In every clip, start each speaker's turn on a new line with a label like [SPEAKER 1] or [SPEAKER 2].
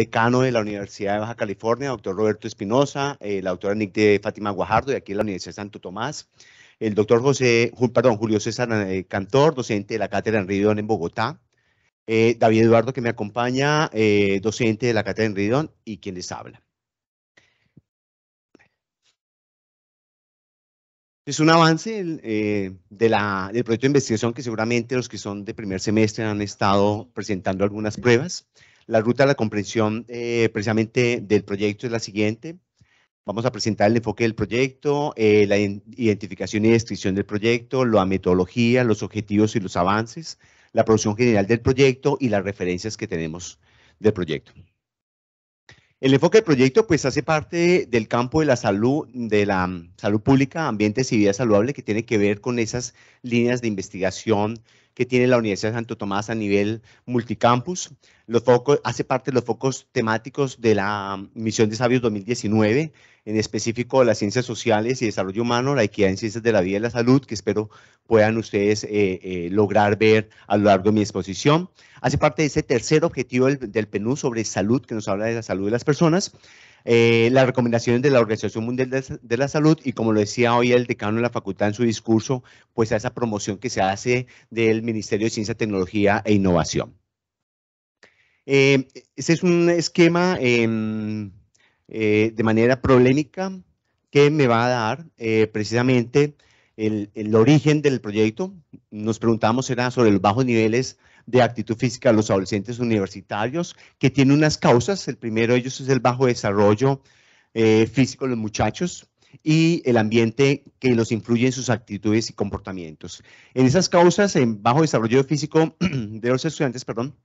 [SPEAKER 1] decano de la Universidad de Baja California, doctor Roberto Espinosa, eh, la doctora Nick de Fátima Guajardo, de aquí de la Universidad de Santo Tomás, el doctor José, perdón, Julio César eh, Cantor, docente de la Cátedra en Ridón en Bogotá, eh, David Eduardo, que me acompaña, docente de la Cátedra en Ridón, y quien les habla. Es un avance de la, del proyecto de investigación que seguramente los que son de primer semestre han estado presentando algunas pruebas. La ruta de la comprensión eh, precisamente del proyecto es la siguiente. Vamos a presentar el enfoque del proyecto, eh, la identificación y descripción del proyecto, la metodología, los objetivos y los avances, la producción general del proyecto y las referencias que tenemos del proyecto. El enfoque del proyecto pues hace parte del campo de la salud, de la mm, salud pública, ambientes y vida saludable que tiene que ver con esas líneas de investigación que tiene la Universidad de Santo Tomás a nivel multicampus. Los focos, hace parte de los focos temáticos de la um, Misión de Sabios 2019, en específico las ciencias sociales y desarrollo humano, la equidad en ciencias de la vida y la salud, que espero puedan ustedes eh, eh, lograr ver a lo largo de mi exposición. Hace parte de ese tercer objetivo del, del PNU sobre salud, que nos habla de la salud de las personas. Eh, las recomendaciones de la Organización Mundial de, la Salud y como lo decía hoy el decano de la facultad en su discurso, pues a esa promoción que se hace del Ministerio de Ciencia, Tecnología e Innovación. Eh, ese es un esquema em, eh, de manera problemática que me va a dar precisamente el, origen del proyecto. Nos preguntamos, era sobre los bajos niveles de actitud física a los adolescentes universitarios, que tiene unas causas. El primero de ellos es el bajo desarrollo eh, físico de los muchachos y el ambiente que los influye en sus actitudes y comportamientos. En esas causas, en bajo desarrollo físico de los estudiantes, perdón,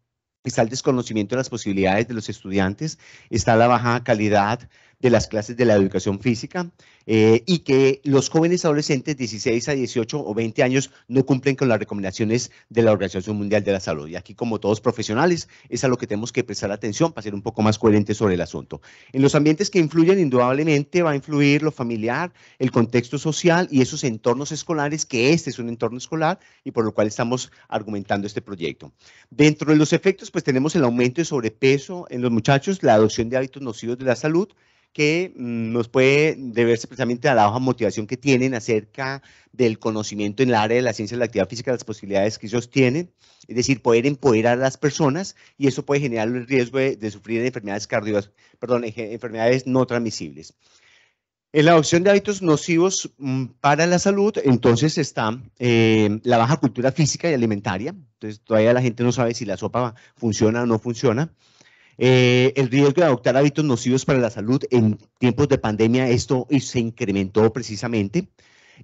[SPEAKER 1] está el desconocimiento de las posibilidades de los estudiantes, está la baja calidad de las clases de la educación física eh, y que los jóvenes adolescentes 16 a 18 o 20 años no cumplen con las recomendaciones de la Organización Mundial de la Salud. Y aquí, como todos profesionales, es a lo que tenemos que prestar atención para ser un poco más coherentes sobre el asunto. En los ambientes que influyen, indudablemente va a influir lo familiar, el contexto social y esos entornos escolares, que este es un entorno escolar y por lo cual estamos argumentando este proyecto. Dentro de los efectos, pues tenemos el aumento de sobrepeso en los muchachos, la adopción de hábitos nocivos de la salud, que mm, nos puede deberse precisamente a la baja motivación que tienen acerca del conocimiento en el área de la ciencia de la actividad física, las posibilidades que ellos tienen, es decir, poder empoderar a las personas y eso puede generar el riesgo de, sufrir enfermedades perdón, enfermedades no transmisibles. En la adopción de hábitos nocivos mm, para la salud, entonces está eh, la baja cultura física y alimentaria. Entonces, todavía la gente no sabe si la sopa funciona o no funciona. Eh, el riesgo de adoptar hábitos nocivos para la salud en tiempos de pandemia, esto se incrementó precisamente.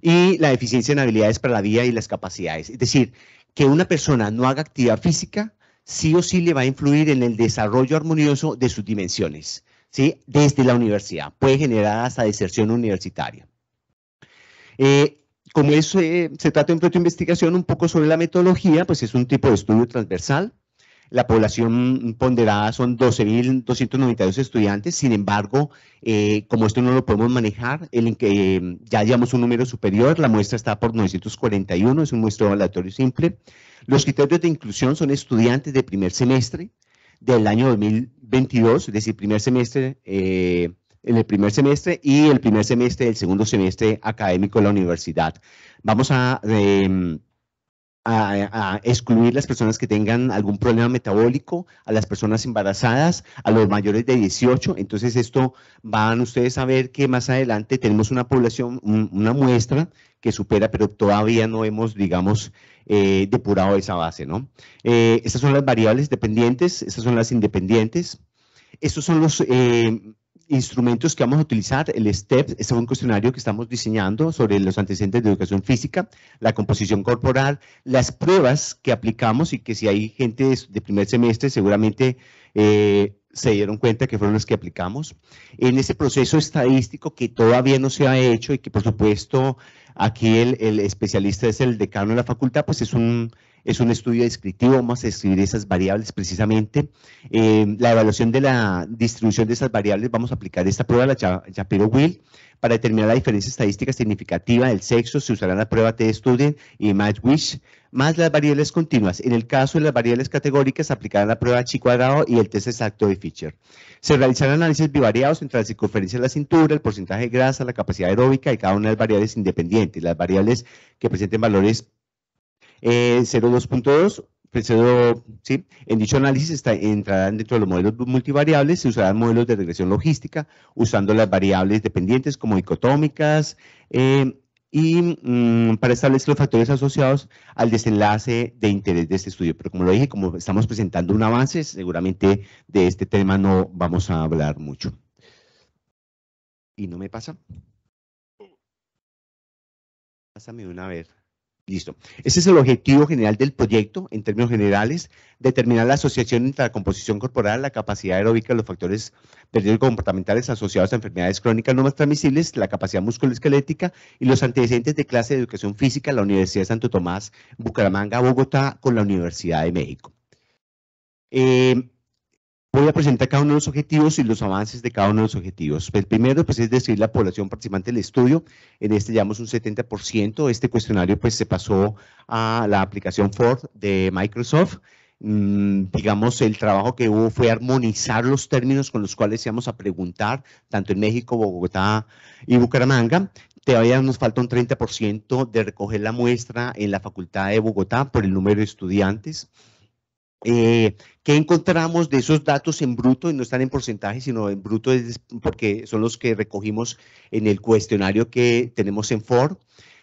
[SPEAKER 1] Y la deficiencia en habilidades para la vida y las capacidades. Es decir, que una persona no haga actividad física, sí o sí le va a influir en el desarrollo armonioso de sus dimensiones, ¿sí? Desde la universidad. Puede generar hasta deserción universitaria. Eh, como eh, se trata de un proyecto de investigación un poco sobre la metodología, pues es un tipo de estudio transversal la población ponderada son 12.292 estudiantes, sin embargo, eh, como esto no lo podemos manejar, eh, ya llevamos un número superior, la muestra está por 941, es un muestreo aleatorio simple. Los criterios de inclusión son estudiantes de primer semestre del año 2022, es decir, primer semestre, eh, en el primer semestre y el primer semestre del segundo semestre académico de la universidad. Vamos a a, excluir las personas que tengan algún problema metabólico, a las personas embarazadas, a los mayores de 18. Entonces esto van ustedes a ver que más adelante tenemos una población, una muestra que supera, pero todavía no hemos, digamos, eh, depurado esa base, ¿no? Eh, estas son las variables dependientes, estas son las independientes. Estos son los eh, instrumentos que vamos a utilizar, el STEP, es un cuestionario que estamos diseñando sobre los antecedentes de educación física, la composición corporal, las pruebas que aplicamos y que si hay gente de primer semestre seguramente eh, se dieron cuenta que fueron las que aplicamos. En ese proceso estadístico que todavía no se ha hecho y que por supuesto aquí el, el especialista es el decano de la facultad, pues es un es un estudio descriptivo, vamos a describir esas variables precisamente. Eh, la evaluación de la distribución de esas variables, vamos a aplicar esta prueba, la Shapiro-Will, para determinar la diferencia estadística significativa del sexo, se usará la prueba T-Student y wish más las variables continuas. En el caso de las variables categóricas, aplicarán la prueba chi cuadrado y el test exacto de Fisher. Se realizarán análisis bivariados entre la circunferencia de la cintura, el porcentaje de grasa, la capacidad aeróbica y cada una de las variables independientes. Las variables que presenten valores eh, 02.2 pues ¿sí? En dicho análisis está, entrarán dentro de los modelos multivariables, se usarán modelos de regresión logística, usando las variables dependientes como dicotómicas, eh, y mm, para establecer los factores asociados al desenlace de interés de este estudio. Pero como lo dije, como estamos presentando un avance, seguramente de este tema no vamos a hablar mucho. ¿Y no me pasa? Pásame una vez. Listo. Ese es el objetivo general del proyecto, en términos generales, determinar la asociación entre la composición corporal, la capacidad aeróbica, los factores comportamentales asociados a enfermedades crónicas no más transmisibles, la capacidad musculoesquelética y los antecedentes de clase de educación física en la Universidad de Santo Tomás, Bucaramanga, Bogotá, con la Universidad de México. Eh, Voy a presentar cada uno de los objetivos y los avances de cada uno de los objetivos. El pues, primero, pues, es decir, la población participante del estudio. En este llevamos un 70%. Este cuestionario, pues, se pasó a la aplicación Ford de Microsoft mm, digamos, el trabajo que hubo fue armonizar los términos con los cuales íbamos a preguntar, tanto en México, Bogotá y Bucaramanga. Todavía nos falta un 30% de recoger la muestra en la Facultad de Bogotá por el número de estudiantes. Eh, ¿Qué encontramos de esos datos en bruto? Y no están en porcentaje, sino en bruto, porque son los que recogimos en el cuestionario que tenemos en Ford,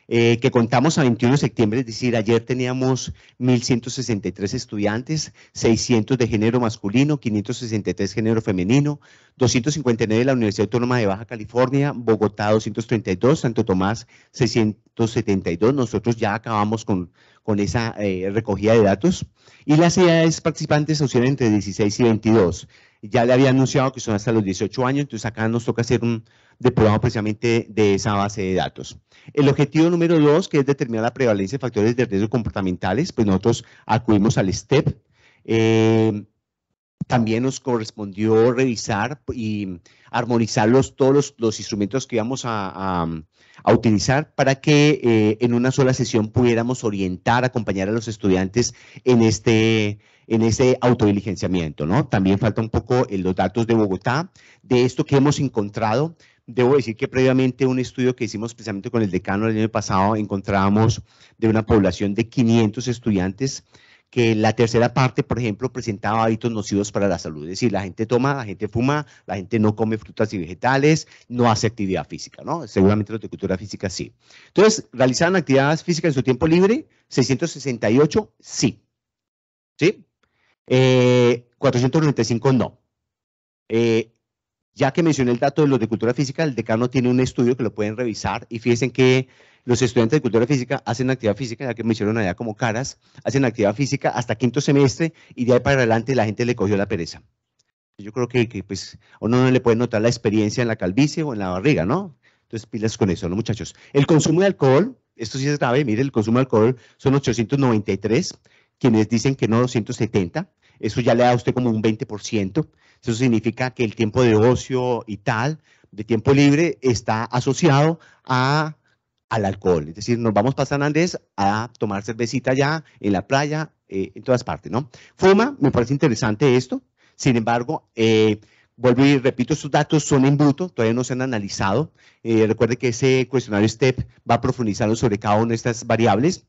[SPEAKER 1] eh, que contamos a 21 de septiembre, es decir, ayer teníamos 1.163 estudiantes, 600 de género masculino, 563 género femenino, 259 de la Universidad Autónoma de Baja California, Bogotá 232, Santo Tomás 672. Nosotros ya acabamos con, con esa eh, recogida de datos. Y las edades participantes son entre 16 y 22. Ya le había anunciado que son hasta los 18 años, entonces acá nos toca hacer un depurado precisamente de esa base de datos. El objetivo número dos, que es determinar la prevalencia de factores de riesgo comportamentales, pues nosotros acudimos al STEP. Eh, también nos correspondió revisar y armonizar todos los, instrumentos que íbamos a, utilizar para que eh, en una sola sesión pudiéramos orientar, acompañar a los estudiantes en este, en este autodiligenciamiento. ¿no? También falta un poco en los datos de Bogotá, de esto que hemos encontrado. Debo decir que previamente un estudio que hicimos precisamente con el decano el año pasado, encontrábamos de una población de 500 estudiantes que la tercera parte, por ejemplo, presentaba hábitos nocivos para la salud. Es decir, la gente toma, la gente fuma, la gente no come frutas y vegetales, no hace actividad física, ¿no? Seguramente los de cultura física sí. Entonces, ¿realizaban actividades físicas en su tiempo libre? 668, sí. ¿Sí? 495, eh, no. Eh, ya que mencioné el dato de los de cultura física, el decano tiene un estudio que lo pueden revisar y fíjense que los estudiantes de cultura física hacen actividad física, ya que me hicieron allá como caras, hacen actividad física hasta quinto semestre y de ahí para adelante la gente le cogió la pereza. Yo creo que, pues uno no le puede notar la experiencia en la calvicie o en la barriga, ¿no? Entonces pilas con eso, ¿no, muchachos? El consumo de alcohol, esto sí es grave, mire, el consumo de alcohol son 893, quienes dicen que no 270, eso ya le da a usted como un 20%, eso significa que el tiempo de ocio y tal, de tiempo libre, está asociado a al alcohol. Es decir, nos vamos para Andrés a tomar cervecita ya en la playa, eh, en todas partes, ¿no? Fuma, me parece interesante esto. Sin embargo, eh, vuelvo y repito, estos datos son en bruto, todavía no se han analizado. Eh, recuerde que ese cuestionario STEP va a profundizar sobre cada una de estas variables.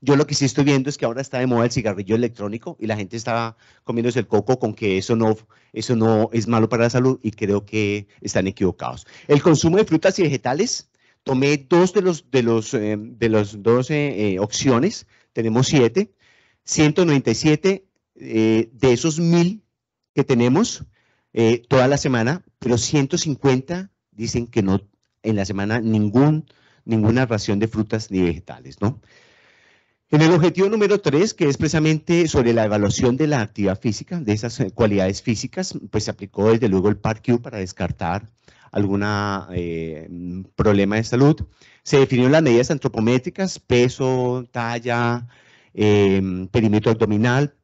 [SPEAKER 1] Yo lo que sí estoy viendo es que ahora está de moda el cigarrillo electrónico y la gente está comiéndose el coco con que eso no, eso no es malo para la salud y creo que están equivocados. El consumo de frutas y vegetales, tomé dos de los de los eh, de las dos eh, opciones, tenemos siete, 197 eh, de esos mil que tenemos toda la semana, pero 150 dicen que no en la semana ningún ninguna ración de frutas ni vegetales, ¿no? En el objetivo número tres, que es precisamente sobre la evaluación de la actividad física, de esas cualidades físicas, pues se aplicó desde luego el PARQ para descartar algún eh, mm, problema de salud. Se definieron las medidas antropométricas, peso, talla, em, perímetro abdominal.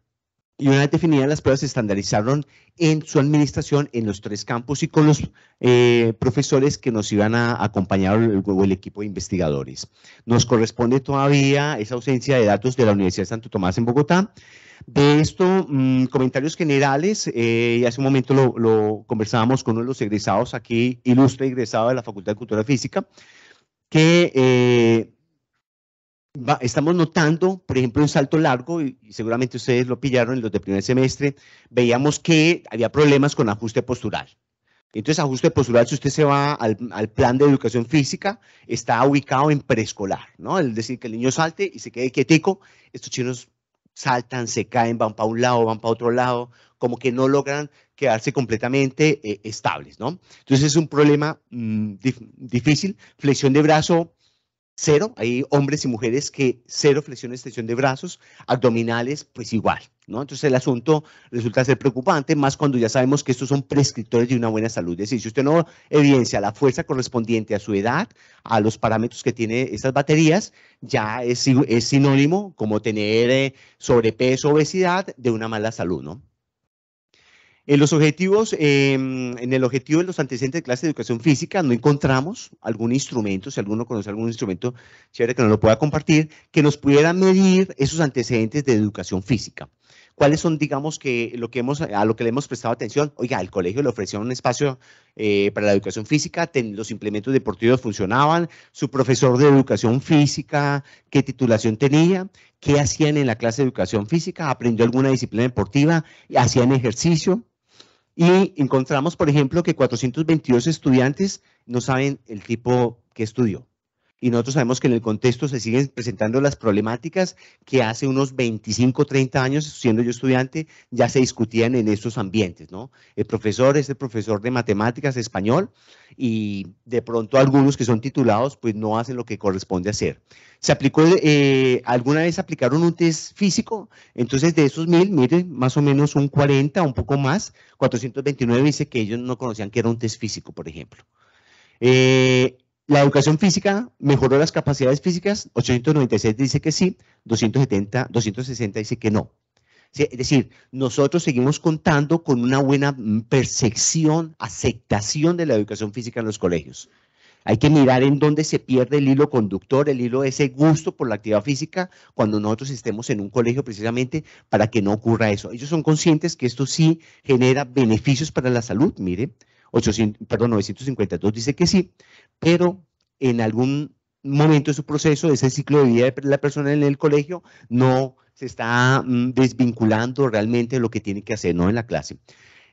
[SPEAKER 1] Y una vez definidas las pruebas, se estandarizaron en su administración en los tres campos y con los eh, profesores que nos iban a acompañar el, el equipo de investigadores. Nos corresponde todavía esa ausencia de datos de la Universidad de Santo Tomás en Bogotá de esto, mm, comentarios generales, eh, y hace un momento lo, conversábamos con uno de los egresados aquí, ilustre egresado de la Facultad de Cultura Física, que eh, estamos notando, por ejemplo, un Salto Largo, y, seguramente ustedes lo pillaron en los de primer semestre, veíamos que había problemas con ajuste postural. Entonces, ajuste postural, si usted se va al, al, plan de educación física, está ubicado en preescolar, ¿no? Es decir, que el niño salte y se quede quietico. Estos chinos saltan, se caen, van para un lado, van para otro lado, como que no logran quedarse completamente eh, estables, ¿no? Entonces es un problema mm, difícil. Flexión de brazo cero. Hay hombres y mujeres que cero flexión y extensión de brazos, abdominales, pues igual, ¿no? Entonces el asunto resulta ser preocupante, más cuando ya sabemos que estos son prescriptores de una buena salud. Es decir, si usted no evidencia la fuerza correspondiente a su edad, a los parámetros que tiene estas baterías, ya es, es sinónimo como tener eh, sobrepeso, obesidad, de una mala salud, ¿no? En los objetivos, em, en el objetivo de los antecedentes de clase de educación física, no encontramos algún instrumento, si alguno conoce algún instrumento, chévere que nos lo pueda compartir, que nos pudiera medir esos antecedentes de educación física. ¿Cuáles son, digamos, que lo que hemos, a lo que le hemos prestado atención? Oiga, el colegio le ofrecía un espacio eh, para la educación física, los implementos deportivos funcionaban, su profesor de educación física, qué titulación tenía, qué hacían en la clase de educación física, aprendió alguna disciplina deportiva, hacían ejercicio, y encontramos, por ejemplo, que 422 estudiantes no saben el tipo que estudió y nosotros sabemos que en el contexto se siguen presentando las problemáticas que hace unos 25, 30 años, siendo yo estudiante, ya se discutían en estos ambientes, ¿no? El profesor es el profesor de matemáticas español y de pronto algunos que son titulados pues no hacen lo que corresponde hacer. ¿Se aplicó, eh, alguna vez aplicaron un test físico? Entonces de esos mil, miren, más o menos un 40, un poco más, 429 dice que ellos no conocían que era un test físico, por ejemplo. Eh, la educación física mejoró las capacidades físicas, 896 dice que sí, 270, 260 dice que no. Es decir, nosotros seguimos contando con una buena percepción, aceptación de la educación física en los colegios. Hay que mirar en dónde se pierde el hilo conductor, el hilo de ese gusto por la actividad física cuando nosotros estemos en un colegio precisamente para que no ocurra eso. Ellos son conscientes que esto sí genera beneficios para la salud, mire. 800, perdón, 952 dice que sí, pero en algún momento de su proceso, de ese ciclo de vida de la persona en el colegio, no se está mm, desvinculando realmente de lo que tiene que hacer, no en la clase.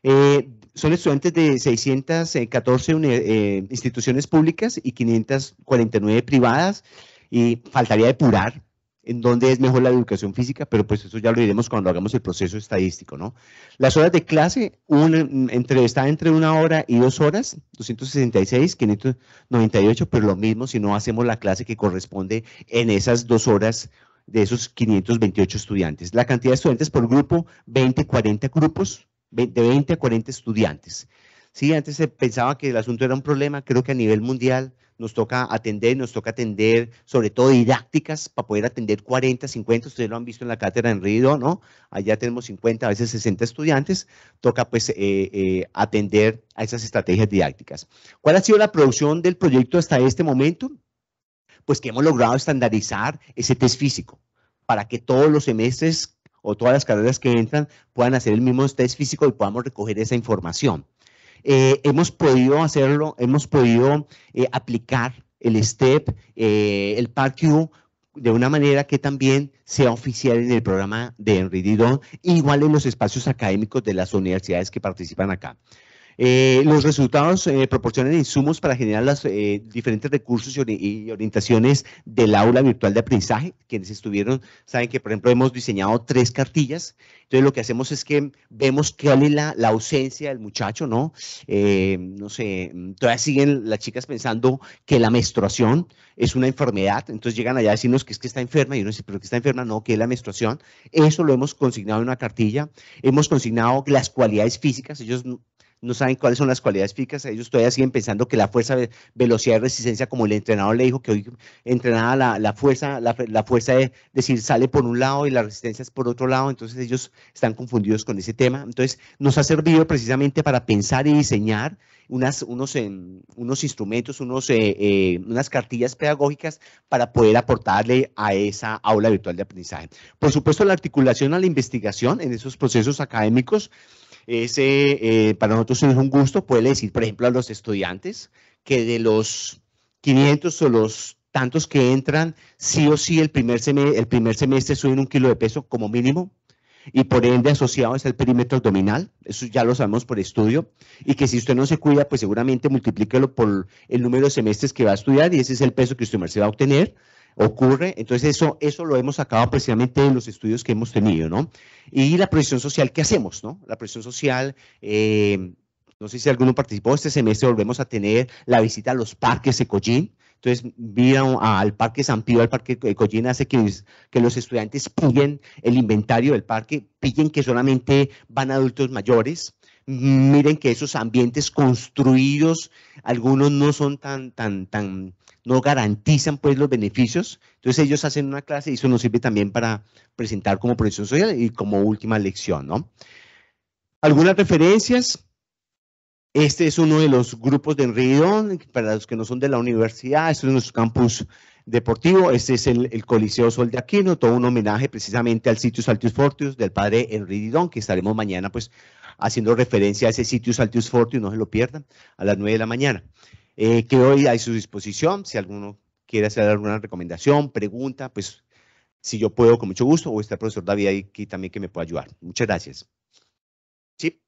[SPEAKER 1] Eh, son estudiantes de 614 eh, instituciones públicas y 549 privadas y faltaría depurar en dónde es mejor la educación física, pero pues eso ya lo iremos cuando hagamos el proceso estadístico, ¿no? Las horas de clase entre, está entre una hora y dos horas, 266, 598, pero lo mismo si no hacemos la clase que corresponde en esas dos horas de esos 528 estudiantes. La cantidad de estudiantes por grupo, 20, 40 grupos, de 20 a 40 estudiantes. Sí, antes se pensaba que el asunto era un problema, creo que a nivel mundial nos toca atender, nos toca atender sobre todo didácticas para poder atender 40, 50, ustedes lo han visto en la cátedra en Río, ¿no? Allá tenemos 50, a veces 60 estudiantes, toca pues eh, eh, atender a esas estrategias didácticas. ¿Cuál ha sido la producción del proyecto hasta este momento? Pues que hemos logrado estandarizar ese test físico para que todos los semestres o todas las carreras que entran puedan hacer el mismo test físico y podamos recoger esa información. Eh, hemos podido hacerlo, hemos podido eh, aplicar el STEP, eh, el PARQ, de una manera que también sea oficial en el programa de Enrique Didon, igual en los espacios académicos de las universidades que participan acá. Eh, los resultados eh, proporcionan insumos para generar los eh, diferentes recursos y, orientaciones del aula virtual de aprendizaje. Quienes estuvieron saben que, por ejemplo, hemos diseñado tres cartillas. Entonces, lo que hacemos es que vemos cuál es la, ausencia del muchacho, ¿no? no sé, todavía siguen las chicas pensando que la menstruación es una enfermedad. Entonces, llegan allá a decirnos que es que está enferma. Y uno dice, ¿pero que está enferma? No, que es la menstruación. Eso lo hemos consignado en una cartilla. Hemos consignado las cualidades físicas. Ellos no saben cuáles son las cualidades físicas, ellos todavía siguen pensando que la fuerza, velocidad y resistencia, como el entrenador le dijo que hoy entrenaba la, fuerza, la, fuerza es decir, sale por un lado y la resistencia es por otro lado, entonces ellos están confundidos con ese tema. Entonces nos ha servido precisamente para pensar y diseñar unas, unos, em, unos instrumentos, unos, eh, eh, unas cartillas pedagógicas para poder aportarle a esa aula virtual de aprendizaje. Por supuesto, la articulación a la investigación en esos procesos académicos ese, eh, para nosotros es un gusto puede decir, por ejemplo, a los estudiantes que de los 500 o los tantos que entran, sí o sí el primer, semestre, el primer semestre suben un kilo de peso como mínimo y por ende asociado es el perímetro abdominal, eso ya lo sabemos por estudio, y que si usted no se cuida, pues seguramente multiplíquelo por el número de semestres que va a estudiar y ese es el peso que usted va a obtener ocurre. Entonces eso, eso lo hemos sacado precisamente de los estudios que hemos tenido, ¿no? Y la presión social ¿qué hacemos, ¿no? La presión social... Eh, no sé si alguno participó, este semestre volvemos a tener la visita a los parques Ecollín, entonces, miran al Parque San Pío, al Parque Collín, hace que, que, los estudiantes pillen el inventario del parque, pillen que solamente van adultos mayores. Miren que esos ambientes construidos, algunos no son tan, tan, tan, no garantizan pues los beneficios. Entonces ellos hacen una clase y eso nos sirve también para presentar como profesión social y como última lección, ¿no? Algunas referencias. Este es uno de los grupos de Enridón, para los que no son de la universidad, este es nuestro campus deportivo, este es el, Coliseo Sol de Aquino, todo un homenaje precisamente al sitio Saltius Fortius del padre Enridón, que estaremos mañana pues haciendo referencia a ese sitio Saltius Fortius, no se lo pierdan, a las 9 de la mañana. Eh, que hoy a su disposición. Si alguno quiere hacer alguna recomendación, pregunta, pues si yo puedo, con mucho gusto, o está el profesor David ahí aquí también que me puede ayudar. Muchas gracias. Sí.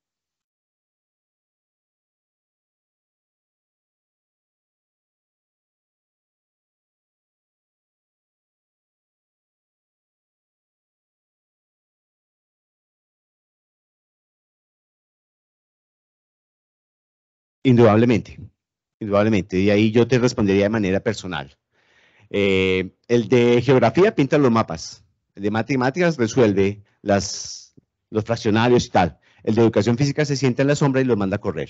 [SPEAKER 1] Indudablemente indudablemente. Y ahí yo te respondería de manera personal. Eh, el de geografía pinta los mapas. El de matemáticas resuelve los fraccionarios y tal. El de educación física se sienta en la sombra y los manda a correr.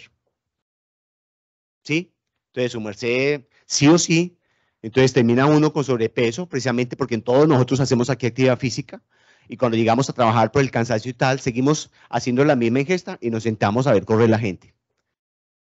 [SPEAKER 1] ¿Sí? Entonces, su merced, sí o sí. Entonces, termina uno con sobrepeso, precisamente porque en todos nosotros hacemos aquí actividad física. Y cuando llegamos a trabajar por el cansancio y tal, seguimos haciendo la misma ingesta y nos sentamos a ver correr la gente.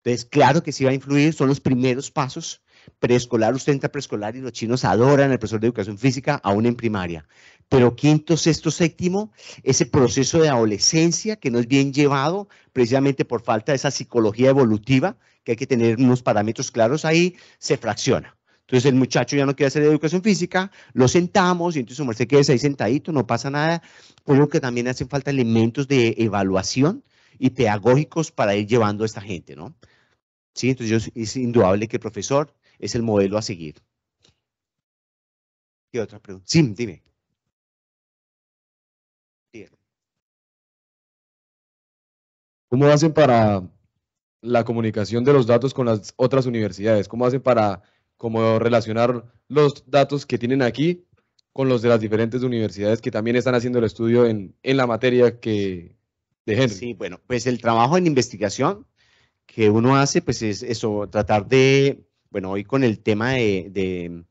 [SPEAKER 1] Entonces, claro que sí va a influir, son los primeros pasos. Preescolar, usted entra preescolar y los chinos adoran al profesor de educación física, aún en primaria. Pero quinto, sexto, séptimo, ese proceso de adolescencia que no es bien llevado precisamente por falta de esa psicología evolutiva, que hay que tener unos parámetros claros ahí, se fracciona. Entonces el muchacho ya no quiere hacer educación física, lo sentamos y entonces su merced queda ahí sentadito, no pasa nada. lo que también hacen falta elementos de evaluación y pedagógicos para ir llevando a esta gente, ¿no? ¿sí? Entonces es indudable que el profesor es el modelo a seguir. ¿Qué otra pregunta? Sí, dime. ¿Cómo hacen para la comunicación de los datos con las otras universidades? ¿Cómo hacen para como relacionar los datos que tienen aquí con los de las diferentes universidades que también están haciendo el estudio en, en la materia que de Henry? Sí, bueno, pues el trabajo en investigación que uno hace, pues es eso, tratar de, bueno, hoy con el tema de,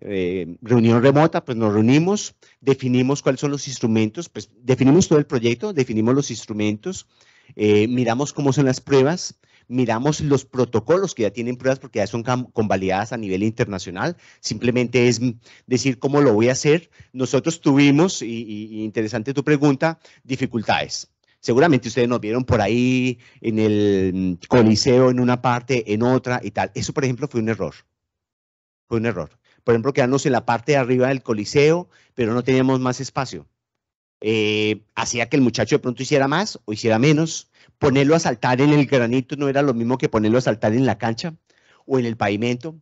[SPEAKER 1] eh, reunión remota, pues nos reunimos, definimos cuáles son los instrumentos, pues definimos todo el proyecto, definimos los instrumentos, eh, miramos cómo son las pruebas, miramos los protocolos que ya tienen pruebas porque ya son convalidadas a nivel internacional. Simplemente es decir cómo lo voy a hacer. Nosotros tuvimos, y interesante tu pregunta, dificultades. Seguramente ustedes nos vieron por ahí en el mm, Coliseo, en una parte, en otra y tal. Eso, por ejemplo, fue un error. Fue un error. Por ejemplo, quedarnos en la parte de arriba del Coliseo, pero no teníamos más espacio. Eh, hacía que el muchacho de pronto hiciera más o hiciera menos. Ponerlo a saltar en el granito no era lo mismo que ponerlo a saltar en la cancha o en el pavimento,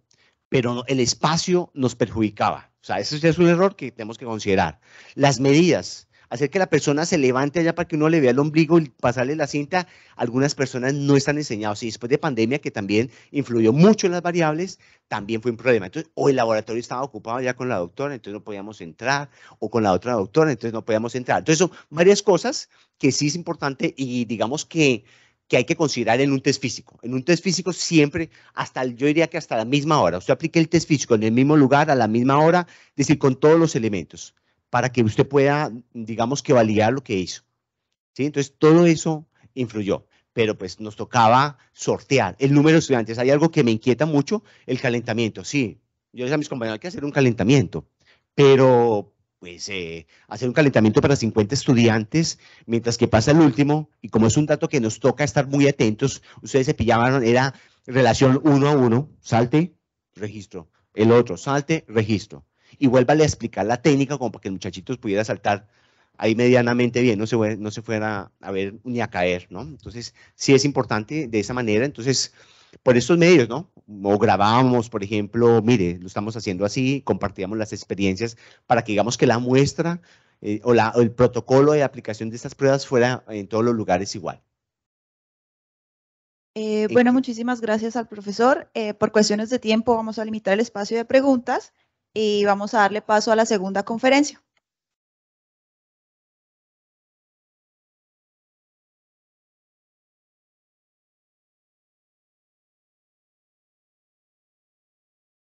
[SPEAKER 1] pero el espacio nos perjudicaba. O sea, eso es un error que tenemos que considerar. Las medidas, hacer que la persona se levante allá para que uno le vea el ombligo y pasarle la cinta, algunas personas no están enseñados. Y después de pandemia, que también influyó mucho en las variables, también fue un problema. Entonces, o el laboratorio estaba ocupado ya con la doctora, entonces no podíamos entrar, o con la otra doctora, entonces no podíamos entrar. Entonces, son varias cosas que sí es importante y digamos que que hay que considerar en un test físico. En un test físico siempre, hasta yo diría que hasta la misma hora. Usted aplique el test físico en el mismo lugar, a la misma hora, es decir, con todos los elementos para que usted pueda, digamos que validar lo que hizo. ¿sí? Entonces, todo eso influyó, pero pues nos tocaba sortear el número de estudiantes. Hay algo que me inquieta mucho, el calentamiento. Sí, yo decía a mis compañeros, hay que hacer un calentamiento, pero pues eh, hacer un calentamiento para 50 estudiantes, mientras que pasa el último, y como es un dato que nos toca estar muy atentos, ustedes se pillaban, era relación uno a uno, salte, registro, el otro, salte, registro y vuélvale a explicar la técnica como para que el muchachito pudiera saltar ahí medianamente bien, no se, no se fuera a ver ni a caer, ¿no? Entonces, sí es importante de esa manera, entonces, por estos medios, ¿no? O grabamos, por ejemplo, mire, lo estamos haciendo así, compartíamos las experiencias para que digamos que la muestra eh, o, la, el protocolo de aplicación de estas pruebas fuera en todos los lugares igual. Eh, bueno, muchísimas gracias al profesor. Eh, por cuestiones de tiempo vamos a limitar el espacio de preguntas y vamos a darle paso a la segunda conferencia.